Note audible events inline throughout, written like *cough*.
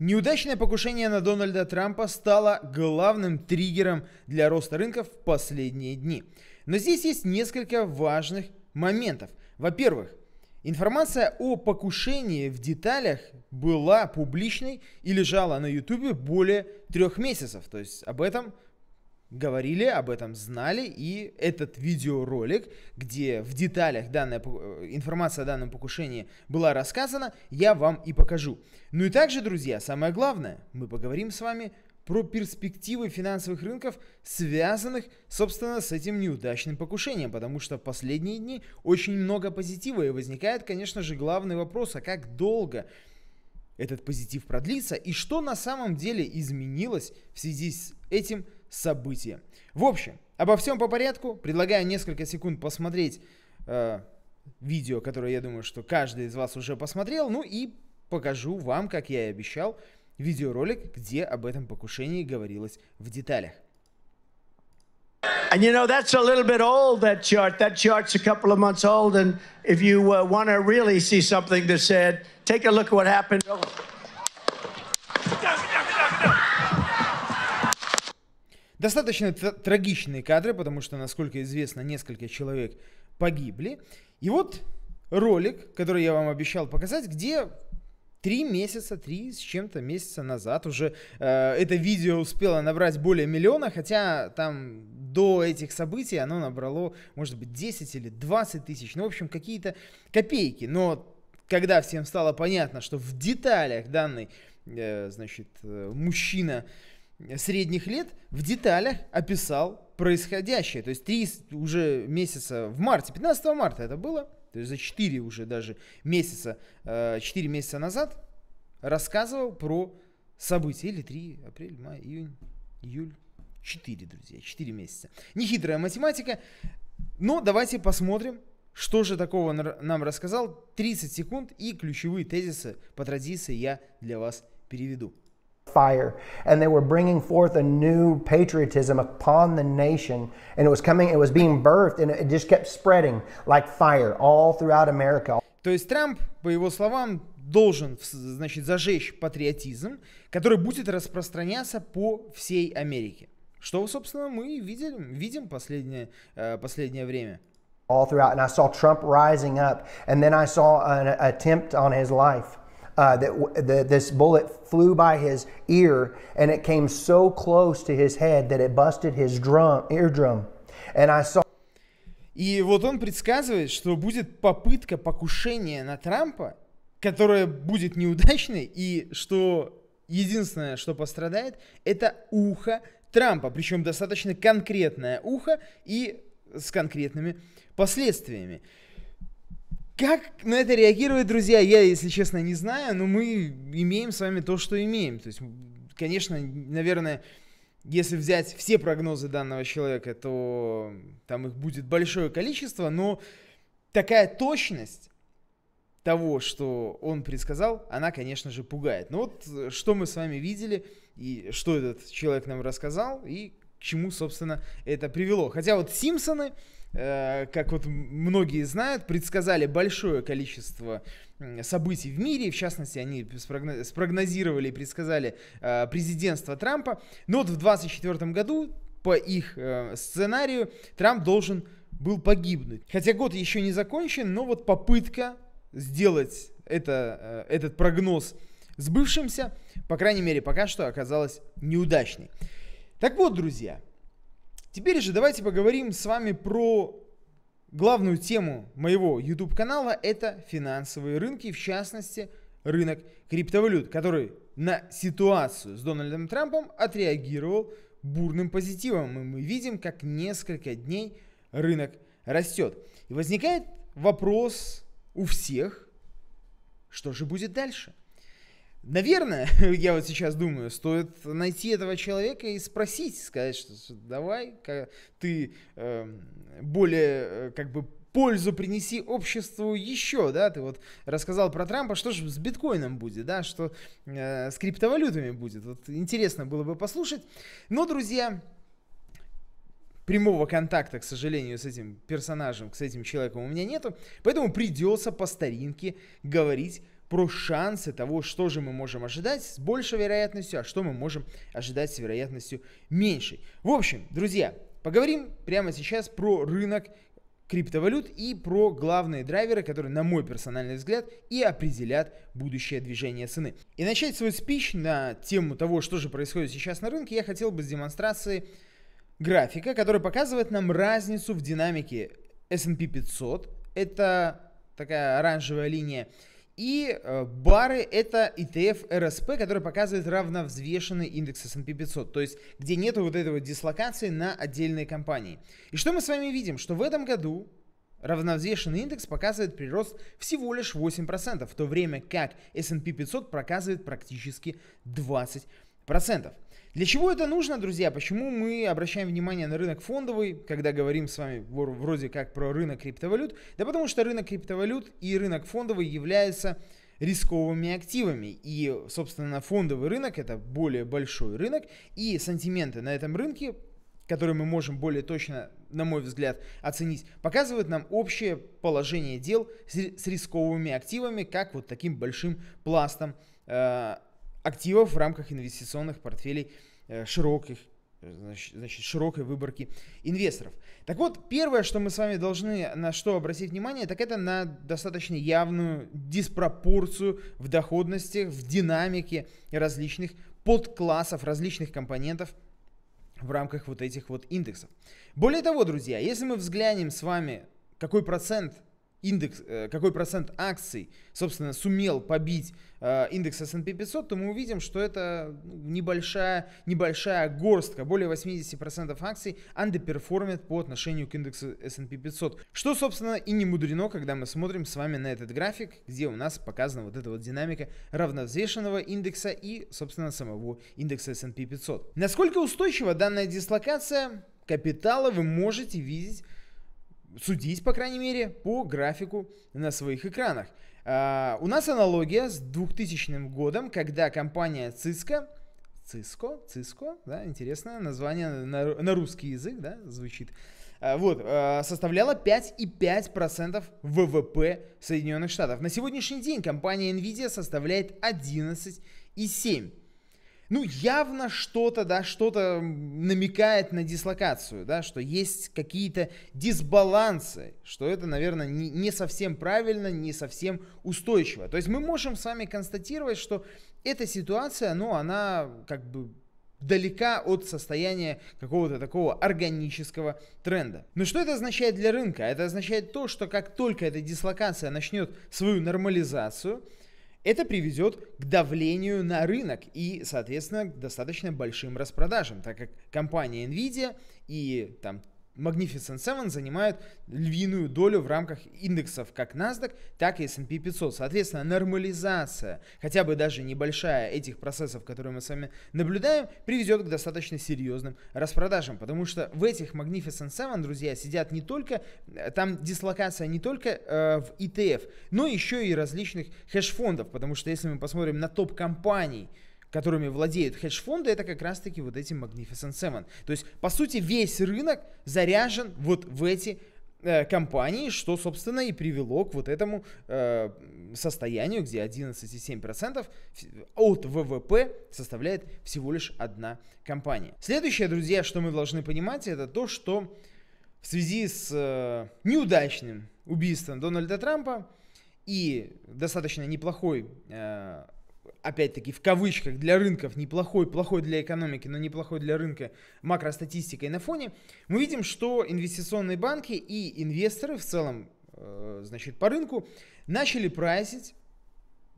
Неудачное покушение на Дональда Трампа стало главным триггером для роста рынков в последние дни. Но здесь есть несколько важных моментов. Во-первых, информация о покушении в деталях была публичной и лежала на YouTube более трех месяцев. То есть об этом говорили об этом, знали, и этот видеоролик, где в деталях данная э, информация о данном покушении была рассказана, я вам и покажу. Ну и также, друзья, самое главное, мы поговорим с вами про перспективы финансовых рынков, связанных, собственно, с этим неудачным покушением, потому что в последние дни очень много позитива, и возникает, конечно же, главный вопрос, а как долго этот позитив продлится, и что на самом деле изменилось в связи с этим события. В общем, обо всем по порядку. Предлагаю несколько секунд посмотреть э, видео, которое, я думаю, что каждый из вас уже посмотрел. Ну и покажу вам, как я и обещал, видеоролик, где об этом покушении говорилось в деталях. And you know, that's a little bit old, that chart. That chart's a couple of months old. And if you uh, want to really see something that said, take a look at what happened. Достаточно трагичные кадры, потому что, насколько известно, несколько человек погибли. И вот ролик, который я вам обещал показать, где три месяца, три с чем-то месяца назад уже э, это видео успело набрать более миллиона, хотя там до этих событий оно набрало, может быть, 10 или 20 тысяч, ну, в общем, какие-то копейки. Но когда всем стало понятно, что в деталях данный, э, значит, э, мужчина средних лет в деталях описал происходящее. То есть три уже месяца в марте, 15 марта это было, то есть за 4 уже даже месяца, 4 э, месяца назад рассказывал про события. Или 3, апрель, май, июнь, июль. 4, друзья, 4 месяца. Нехитрая математика. Но давайте посмотрим, что же такого нам рассказал. 30 секунд и ключевые тезисы по традиции я для вас переведу fire and they were bringing forth a new patriotism upon the nation and it was coming it was being birthed and it just kept spreading like fire all throughout America. То есть Трамп, по его словам, должен, значит, зажечь патриотизм, который будет распространяться по всей Америке. Что, собственно, мы видим, видим последнее, последнее время. All throughout, and I saw Trump rising up, and then I saw an attempt on his life uh, that, that this bullet flew by his ear and it came so close to his head that it busted his drum, eardrum. And I saw... И вот он предсказывает, что будет попытка покушения на Трампа, которая будет неудачной, и что единственное, что пострадает, это ухо Трампа, причем достаточно конкретное ухо и с конкретными последствиями. Как на это реагируют друзья, я, если честно, не знаю, но мы имеем с вами то, что имеем. То есть, конечно, наверное, если взять все прогнозы данного человека, то там их будет большое количество, но такая точность того, что он предсказал, она, конечно же, пугает. Но ну вот э, что мы с вами видели, и что этот человек нам рассказал, и к чему, собственно, это привело. Хотя вот Симпсоны, Э, как вот многие знают, предсказали большое количество событий в мире. В частности, они спрогнозировали и предсказали э, президентство Трампа. Но вот в 2024 году, по их э, сценарию, Трамп должен был погибнуть. Хотя год еще не закончен, но вот попытка сделать это, этот прогноз сбывшимся, по крайней мере, пока что оказалась неудачной. Так вот, друзья, Теперь же давайте поговорим с вами про главную тему моего YouTube канала. Это финансовые рынки, в частности рынок криптовалют, который на ситуацию с Дональдом Трампом отреагировал бурным позитивом. И мы видим, как несколько дней рынок растет. И возникает вопрос у всех, что же будет дальше? Наверное, *laughs* я вот сейчас думаю, стоит найти этого человека и спросить, сказать, что, давай, ты эм, э, более как бы пользу принеси обществу еще, да, ты вот рассказал про Трампа, что же с биткоином будет, да, что э, с криптовалютами будет, вот интересно было бы послушать, но, друзья, прямого контакта, к сожалению, с этим персонажем, с этим человеком у меня нету, поэтому придется по старинке говорить про шансы того, что же мы можем ожидать с большей вероятностью, а что мы можем ожидать с вероятностью меньшей. В общем, друзья, поговорим прямо сейчас про рынок криптовалют и про главные драйверы, которые, на мой персональный взгляд, и определят будущее движение цены. И начать свой спич на тему того, что же происходит сейчас на рынке, я хотел бы с демонстрации графика, который показывает нам разницу в динамике S&P 500. Это такая оранжевая линия и э, бары это ETF RSP, который показывает равновзвешенный индекс S&P 500, то есть где нет вот этого дислокации на отдельные компании. И что мы с вами видим? Что в этом году равновзвешенный индекс показывает прирост всего лишь 8%, в то время как S&P 500 показывает практически 20%. Для чего это нужно, друзья? Почему мы обращаем внимание на рынок фондовый, когда говорим с вами вроде как про рынок криптовалют? Да потому что рынок криптовалют и рынок фондовый являются рисковыми активами. И, собственно, фондовый рынок – это более большой рынок, и сантименты на этом рынке, которые мы можем более точно, на мой взгляд, оценить, показывают нам общее положение дел с рисковыми активами, как вот таким большим пластом э, активов в рамках инвестиционных портфелей э, широких, значит, широкой выборки инвесторов. Так вот, первое, что мы с вами должны на что обратить внимание, так это на достаточно явную диспропорцию в доходности, в динамике различных подклассов, различных компонентов в рамках вот этих вот индексов. Более того, друзья, если мы взглянем с вами, какой процент индекс, э, какой процент акций, собственно, сумел побить э, индекс S&P 500, то мы увидим, что это ну, небольшая, небольшая горстка. Более 80% акций андеперформят по отношению к индексу S&P 500. Что, собственно, и не мудрено, когда мы смотрим с вами на этот график, где у нас показана вот эта вот динамика равновзвешенного индекса и, собственно, самого индекса S&P 500. Насколько устойчива данная дислокация капитала вы можете видеть судить, по крайней мере, по графику на своих экранах. А, у нас аналогия с 2000 годом, когда компания Cisco, Cisco, Cisco, да, интересное название на, на русский язык, да, звучит, а, вот, а, составляла 5,5% ВВП Соединенных Штатов. На сегодняшний день компания Nvidia составляет 11,7% ну, явно что-то, да, что-то намекает на дислокацию, да, что есть какие-то дисбалансы, что это, наверное, не, не совсем правильно, не совсем устойчиво. То есть мы можем с вами констатировать, что эта ситуация, ну, она как бы далека от состояния какого-то такого органического тренда. Но что это означает для рынка? Это означает то, что как только эта дислокация начнет свою нормализацию – это приведет к давлению на рынок и, соответственно, к достаточно большим распродажам, так как компания Nvidia и там Magnificent Seven занимают львиную долю в рамках индексов как NASDAQ, так и S&P 500. Соответственно, нормализация, хотя бы даже небольшая этих процессов, которые мы с вами наблюдаем, приведет к достаточно серьезным распродажам, потому что в этих Magnificent Seven, друзья, сидят не только, э, там дислокация не только э, в ETF, но еще и различных хедж-фондов, потому что если мы посмотрим на топ-компаний, которыми владеют хедж-фонды, это как раз-таки вот эти Magnificent Seven. То есть, по сути, весь рынок заряжен вот в эти э, компании, что, собственно, и привело к вот этому э, состоянию, где 11,7% от ВВП составляет всего лишь одна компания. Следующее, друзья, что мы должны понимать, это то, что в связи с э, неудачным убийством Дональда Трампа и достаточно неплохой э, опять-таки, в кавычках, для рынков неплохой, плохой для экономики, но неплохой для рынка макростатистикой на фоне, мы видим, что инвестиционные банки и инвесторы в целом, э, значит, по рынку начали прайсить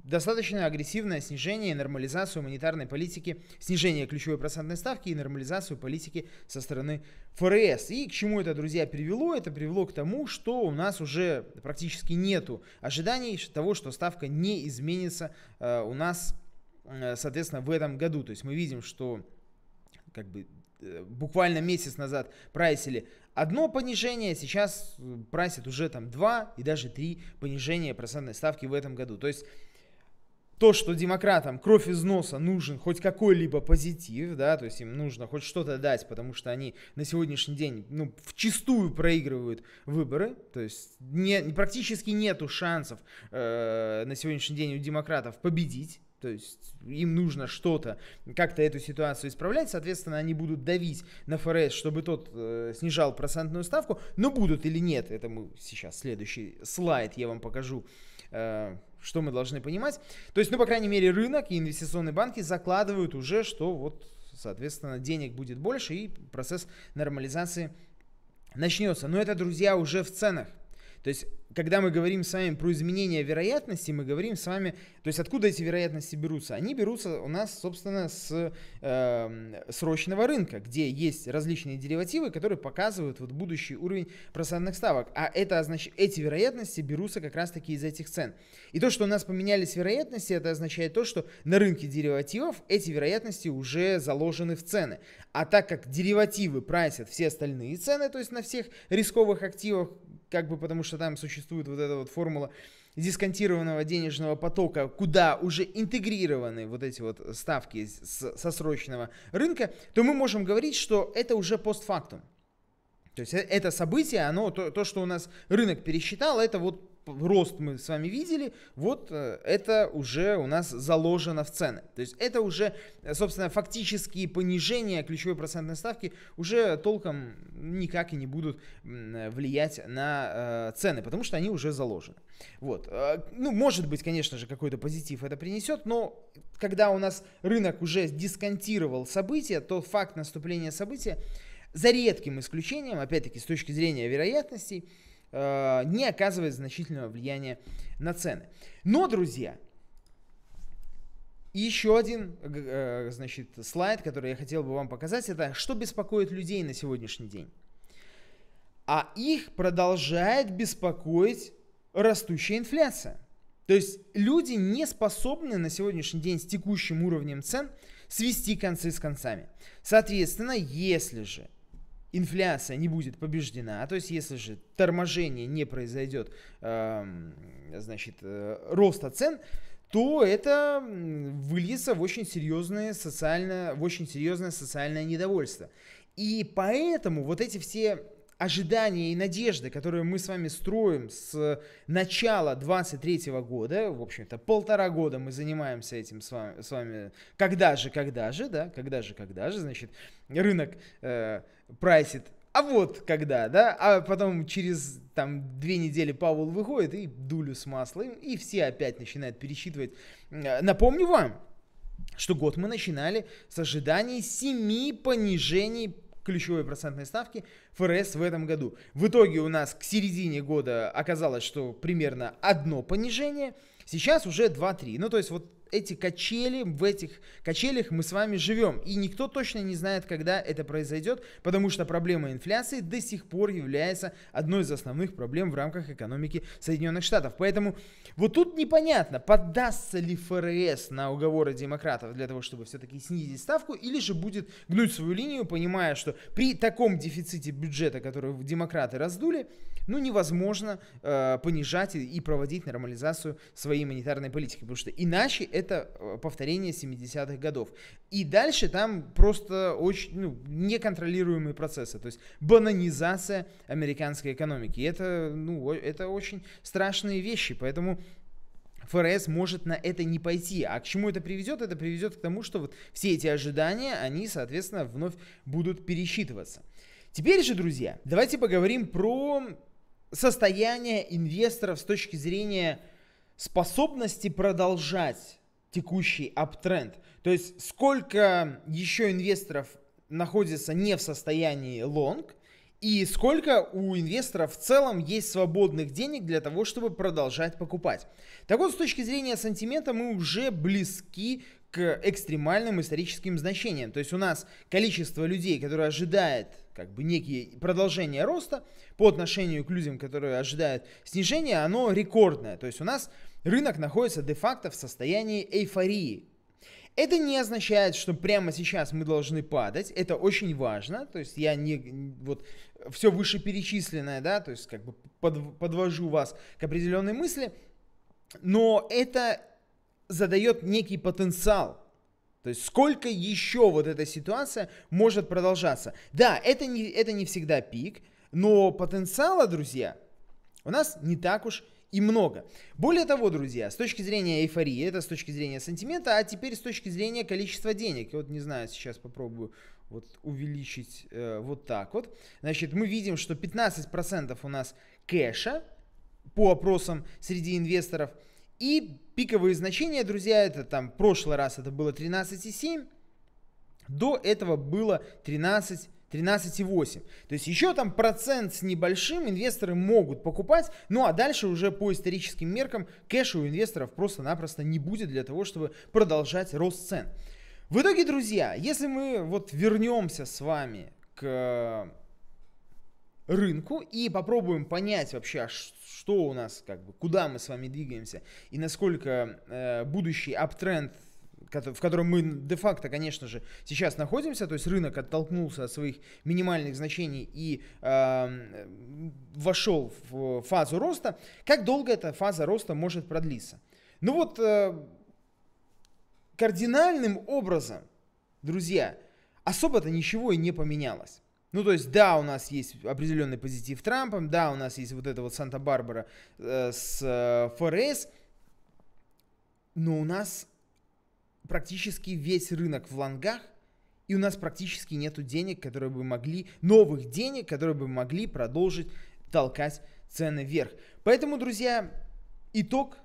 достаточно агрессивное снижение и нормализацию монетарной политики, снижение ключевой процентной ставки и нормализацию политики со стороны ФРС. И к чему это, друзья, привело? Это привело к тому, что у нас уже практически нету ожиданий того, что ставка не изменится э, у нас, э, соответственно, в этом году. То есть мы видим, что как бы э, буквально месяц назад прайсили одно понижение, сейчас э, прайсит уже там два и даже три понижения процентной ставки в этом году. То есть то, что демократам кровь из носа нужен хоть какой-либо позитив, да, то есть им нужно хоть что-то дать, потому что они на сегодняшний день, ну, вчистую проигрывают выборы, то есть не, практически нету шансов э, на сегодняшний день у демократов победить, то есть им нужно что-то, как-то эту ситуацию исправлять. Соответственно, они будут давить на ФРС, чтобы тот э, снижал процентную ставку. Но будут или нет, это мы сейчас следующий слайд я вам покажу. Э, что мы должны понимать. То есть, ну, по крайней мере, рынок и инвестиционные банки закладывают уже, что вот, соответственно, денег будет больше и процесс нормализации начнется. Но это, друзья, уже в ценах. То есть, когда мы говорим с вами про изменение вероятности, мы говорим с вами, то есть, откуда эти вероятности берутся? Они берутся у нас, собственно, с э, срочного рынка, где есть различные деривативы, которые показывают вот будущий уровень процентных ставок. А это означает, эти вероятности берутся как раз-таки из этих цен. И то, что у нас поменялись вероятности, это означает то, что на рынке деривативов эти вероятности уже заложены в цены. А так как деривативы прайсят все остальные цены, то есть на всех рисковых активах, как бы потому что там существует вот эта вот формула дисконтированного денежного потока, куда уже интегрированы вот эти вот ставки с, со срочного рынка, то мы можем говорить, что это уже постфактум. То есть э, это событие, оно, то, то, что у нас рынок пересчитал, это вот рост мы с вами видели, вот э, это уже у нас заложено в цены. То есть это уже, э, собственно, фактические понижения ключевой процентной ставки уже толком никак и не будут влиять на э, цены, потому что они уже заложены. Вот. Ну, может быть, конечно же, какой-то позитив это принесет, но когда у нас рынок уже дисконтировал события, то факт наступления события за редким исключением, опять-таки, с точки зрения вероятностей, э, не оказывает значительного влияния на цены. Но, друзья, еще один, э, значит, слайд, который я хотел бы вам показать, это что беспокоит людей на сегодняшний день. А их продолжает беспокоить растущая инфляция. То есть люди не способны на сегодняшний день с текущим уровнем цен свести концы с концами. Соответственно, если же инфляция не будет побеждена, а то есть если же торможение не произойдет, эм, значит, э, роста цен, то это выльется в очень серьезное социальное, в очень серьезное социальное недовольство. И поэтому вот эти все ожидания и надежды, которые мы с вами строим с начала 23 года, в общем-то, полтора года мы занимаемся этим с вами, с вами когда же, когда же, да, когда же, когда же, значит, рынок э, прайсит. А вот когда, да? А потом через там две недели Павел выходит и дулю с маслом, и все опять начинают пересчитывать. А, напомню вам, что год мы начинали с ожиданий семи понижений ключевой процентной ставки ФРС в этом году. В итоге у нас к середине года оказалось, что примерно одно понижение, сейчас уже 2-3. Ну, то есть вот эти качели, в этих качелях мы с вами живем. И никто точно не знает, когда это произойдет, потому что проблема инфляции до сих пор является одной из основных проблем в рамках экономики Соединенных Штатов. Поэтому вот тут непонятно, поддастся ли ФРС на уговоры демократов для того, чтобы все-таки снизить ставку, или же будет гнуть свою линию, понимая, что при таком дефиците бюджета, который демократы раздули, ну невозможно э, понижать и проводить нормализацию своей монетарной политики, потому что иначе это это э, повторение 70-х годов. И дальше там просто очень ну, неконтролируемые процессы, то есть бананизация американской экономики. И это, ну, это очень страшные вещи, поэтому ФРС может на это не пойти. А к чему это приведет? Это приведет к тому, что вот все эти ожидания, они, соответственно, вновь будут пересчитываться. Теперь же, друзья, давайте поговорим про состояние инвесторов с точки зрения способности продолжать текущий аптренд. То есть сколько еще инвесторов находится не в состоянии лонг, и сколько у инвесторов в целом есть свободных денег для того, чтобы продолжать покупать. Так вот, с точки зрения сантимента мы уже близки к экстремальным историческим значениям. То есть у нас количество людей, которые ожидают как бы некие продолжения роста по отношению к людям, которые ожидают снижения, оно рекордное. То есть у нас Рынок находится де-факто в состоянии эйфории. Это не означает, что прямо сейчас мы должны падать, это очень важно, то есть я не, вот, все вышеперечисленное, да, то есть как бы под, подвожу вас к определенной мысли, но это задает некий потенциал, то есть сколько еще вот эта ситуация может продолжаться. Да, это не, это не всегда пик, но потенциала, друзья, у нас не так уж и много. Более того, друзья, с точки зрения эйфории, это с точки зрения сантимента, а теперь с точки зрения количества денег. вот, не знаю, сейчас попробую вот увеличить э, вот так вот. Значит, мы видим, что 15% у нас кэша по опросам среди инвесторов. И пиковые значения, друзья, это там прошлый раз это было 13,7, до этого было 13. 13,8. То есть еще там процент с небольшим инвесторы могут покупать, ну а дальше уже по историческим меркам кэша у инвесторов просто-напросто не будет для того, чтобы продолжать рост цен. В итоге, друзья, если мы вот вернемся с вами к рынку и попробуем понять вообще, а что у нас, как бы, куда мы с вами двигаемся и насколько э, будущий аптренд в котором мы де-факто, конечно же, сейчас находимся, то есть рынок оттолкнулся от своих минимальных значений и э, вошел в фазу роста, как долго эта фаза роста может продлиться? Ну вот, э, кардинальным образом, друзья, особо-то ничего и не поменялось. Ну, то есть, да, у нас есть определенный позитив Трампом, да, у нас есть вот это вот Санта-Барбара э, с э, ФРС, но у нас практически весь рынок в лонгах, и у нас практически нет денег, которые бы могли, новых денег, которые бы могли продолжить толкать цены вверх. Поэтому, друзья, итог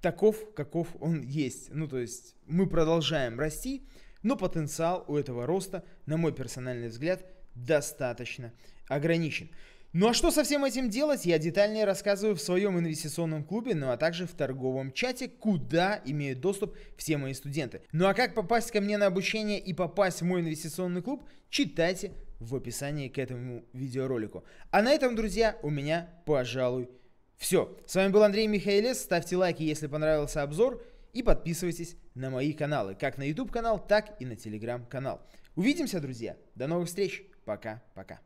таков, каков он есть. Ну, то есть мы продолжаем расти, но потенциал у этого роста, на мой персональный взгляд, достаточно ограничен. Ну а что со всем этим делать, я детальнее рассказываю в своем инвестиционном клубе, ну а также в торговом чате, куда имеют доступ все мои студенты. Ну а как попасть ко мне на обучение и попасть в мой инвестиционный клуб, читайте в описании к этому видеоролику. А на этом, друзья, у меня, пожалуй, все. С вами был Андрей Михаилес, ставьте лайки, если понравился обзор, и подписывайтесь на мои каналы, как на YouTube канал, так и на Telegram канал. Увидимся, друзья, до новых встреч, пока-пока.